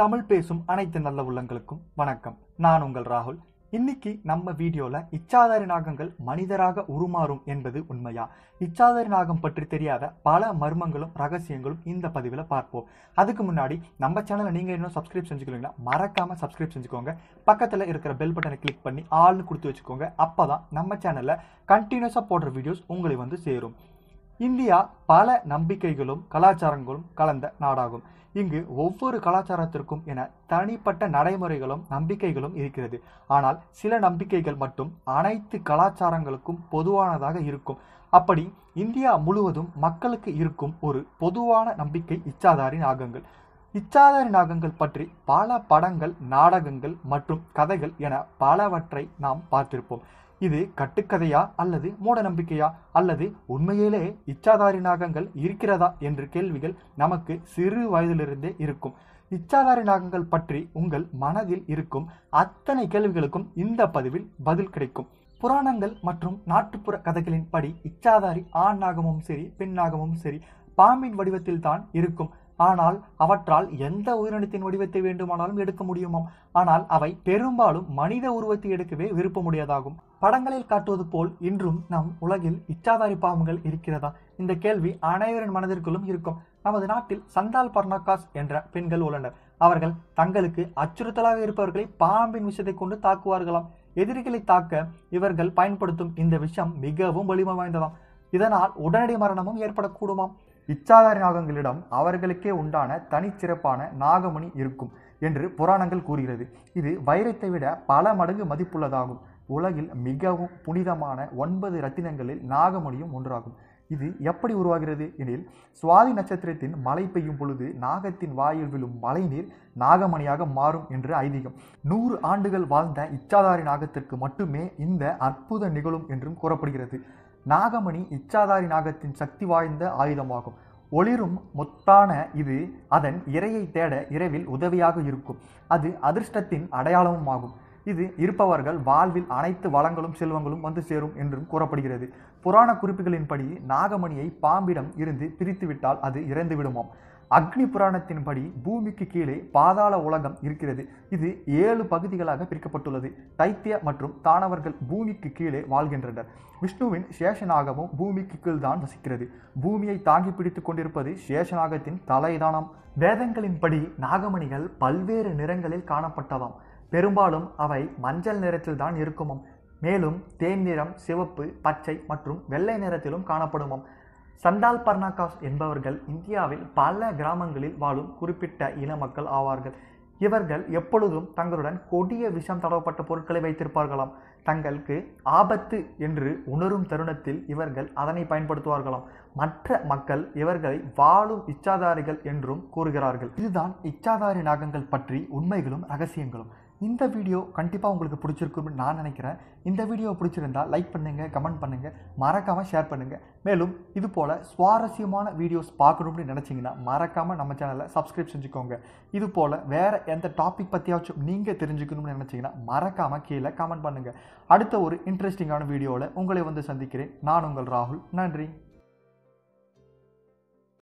தமிழ் பேசும் அனைத்து நல்ல உள்ளங்களுக்கும் வணக்கம் நான் உங்கள் ராகுல் இன்னைக்கு நம்ம வீடியோல இச்சாதாரி நாகங்கள் மனிதராக உருமாறும் என்பது உண்மையா இச்சாதாரி நாகம் பற்றி தெரியாத பல மர்மங்களும் ரகசியங்களும் இந்த பதிவில் பார்ப்போம் அதுக்கு முன்னாடி நம்ம சேனலை நீங்கள் இன்னும் சப்ஸ்கிரைப் செஞ்சுக்கிறீங்களா மறக்காம சப்ஸ்கிரைப் செஞ்சுக்கோங்க பக்கத்தில் இருக்கிற பெல் பட்டனை கிளிக் பண்ணி ஆள்னு கொடுத்து வச்சுக்கோங்க அப்போ தான் நம்ம சேனலில் கண்டினியூஸாக போடுற வீடியோஸ் உங்களை வந்து சேரும் இந்தியா பல நம்பிக்கைகளும் கலாச்சாரங்களும் கலந்த நாடாகும் இங்கு ஒவ்வொரு கலாச்சாரத்திற்கும் என தனிப்பட்ட நடைமுறைகளும் நம்பிக்கைகளும் இருக்கிறது ஆனால் சில நம்பிக்கைகள் மட்டும் அனைத்து கலாச்சாரங்களுக்கும் பொதுவானதாக இருக்கும் அப்படி இந்தியா முழுவதும் மக்களுக்கு இருக்கும் ஒரு பொதுவான நம்பிக்கை இச்சாதாரி நாகங்கள் இச்சாதாரி நாகங்கள் பற்றி பல படங்கள் நாடகங்கள் மற்றும் கதைகள் என பலவற்றை நாம் பார்த்திருப்போம் இது கட்டுக்கதையா அல்லது மூட நம்பிக்கையா அல்லது உண்மையிலே இச்சாதாரி நாகங்கள் இருக்கிறதா என்ற கேள்விகள் நமக்கு சிறு வயதிலிருந்தே இருக்கும் இச்சாதாரி நாகங்கள் பற்றி உங்கள் மனதில் இருக்கும் அத்தனை கேள்விகளுக்கும் இந்த பதிவில் பதில் கிடைக்கும் புராணங்கள் மற்றும் நாட்டுப்புற கதைகளின் படி இச்சாதாரி ஆண் நாகமும் சரி பெண் நாகமும் சரி பாம்பின் வடிவத்தில் தான் இருக்கும் ஆனால் அவற்றால் எந்த உயிரினத்தின் வடிவத்தை வேண்டுமானாலும் எடுக்க முடியுமாம் ஆனால் அவை பெரும்பாலும் மனித உருவத்தை எடுக்கவே விருப்பமுடையதாகும் படங்களில் காட்டுவது போல் இன்றும் நம் உலகில் இச்சாதாரி பாவங்கள் இருக்கிறதா இந்த கேள்வி அனைவரின் மனதிற்குள்ளும் இருக்கும் நமது நாட்டில் சந்தால் பர்னாகாஸ் என்ற பெண்கள் உள்ளனர் அவர்கள் தங்களுக்கு அச்சுறுத்தலாக இருப்பவர்களை பாம்பின் விஷத்தை கொண்டு தாக்குவார்களாம் எதிரிகளை தாக்க இவர்கள் பயன்படுத்தும் இந்த விஷம் மிகவும் வலிமை வாய்ந்ததாம் இதனால் உடனடி மரணமும் ஏற்படக்கூடுமாம் இச்சாதாரி நாகங்களிடம் அவர்களுக்கே உண்டான தனிச்சிறப்பான நாகமணி இருக்கும் என்று புராணங்கள் கூறுகிறது இது வைரத்தை விட பல மடங்கு மதிப்புள்ளதாகும் உலகில் மிகவும் புனிதமான ஒன்பது ரத்தினங்களில் நாகமணியும் ஒன்றாகும் இது எப்படி உருவாகிறது எனில் சுவாதி நட்சத்திரத்தின் மழை பெய்யும் பொழுது நாகத்தின் வாயில் விழும் மழைநீர் நாகமணியாக மாறும் என்று ஐதீகம் நூறு ஆண்டுகள் வாழ்ந்த இச்சாதாரி நாகத்திற்கு மட்டுமே இந்த அற்புத நிகழும் என்றும் கூறப்படுகிறது நாகமணி இச்சாதாரி நாகத்தின் சக்தி வாய்ந்த ஆயுதமாகும் ஒளிரும் மொத்தான இது அதன் இரையை தேட இரவில் உதவியாக இருக்கும் அது அதிர்ஷ்டத்தின் அடையாளமும் ஆகும் இது இருப்பவர்கள் வாழ்வில் அனைத்து வளங்களும் செல்வங்களும் வந்து சேரும் என்றும் கூறப்படுகிறது புராண குறிப்புகளின்படி நாகமணியை பாம்பிடம் இருந்து பிரித்துவிட்டால் அது இறந்து விடுமாம் அக்னி புராணத்தின்படி பூமிக்கு கீழே பாதாள உலகம் இருக்கிறது இது ஏழு பகுதிகளாக பிரிக்கப்பட்டுள்ளது தைத்திய மற்றும் தானவர்கள் பூமிக்கு கீழே வாழ்கின்றனர் விஷ்ணுவின் சேஷனாகவும் பூமிக்கு கீழ்தான் வசிக்கிறது பூமியை தாங்கி பிடித்து கொண்டிருப்பது சேஷநாகத்தின் தலைதானம் வேதங்களின்படி நாகமணிகள் பல்வேறு நிறங்களில் காணப்பட்டதாம் பெரும்பாலும் அவை மஞ்சள் நிறத்தில் தான் இருக்குமாம் மேலும் தேன் நிறம் சிவப்பு பச்சை மற்றும் வெள்ளை நிறத்திலும் காணப்படுமாம் சந்தால் பர்னாகாஸ் என்பவர்கள் இந்தியாவில் பல கிராமங்களில் வாழும் குறிப்பிட்ட இன மக்கள் ஆவார்கள் இவர்கள் எப்பொழுதும் தங்களுடன் கொடிய விஷம் தடவப்பட்ட பொருட்களை வைத்திருப்பார்களாம் தங்களுக்கு ஆபத்து என்று உணரும் தருணத்தில் இவர்கள் அதனை பயன்படுத்துவார்களாம் மற்ற மக்கள் இவர்களை வாழும் இச்சாதாரிகள் என்றும் கூறுகிறார்கள் இதுதான் இச்சாதாரி நாகங்கள் பற்றி உண்மைகளும் ரகசியங்களும் இந்த வீடியோ கண்டிப்பாக உங்களுக்கு பிடிச்சிருக்கும் நான் நினைக்கிறேன் இந்த வீடியோ பிடிச்சிருந்தால் லைக் பண்ணுங்கள் கமெண்ட் பண்ணுங்கள் மறக்காமல் ஷேர் பண்ணுங்கள் மேலும் இது போல் சுவாரஸ்யமான வீடியோஸ் பார்க்கணும்னு நினச்சிங்கன்னா மறக்காமல் நம்ம சேனலை சப்ஸ்கிரைப் செஞ்சுக்கோங்க இது போல் வேறு எந்த டாபிக் பற்றியாச்சும் நீங்கள் தெரிஞ்சுக்கணும்னு நினச்சிங்கன்னா மறக்காமல் கீழே கமெண்ட் பண்ணுங்கள் அடுத்த ஒரு இன்ட்ரெஸ்டிங்கான வீடியோவில் உங்களை வந்து சந்திக்கிறேன் நான் உங்கள் ராகுல் நன்றி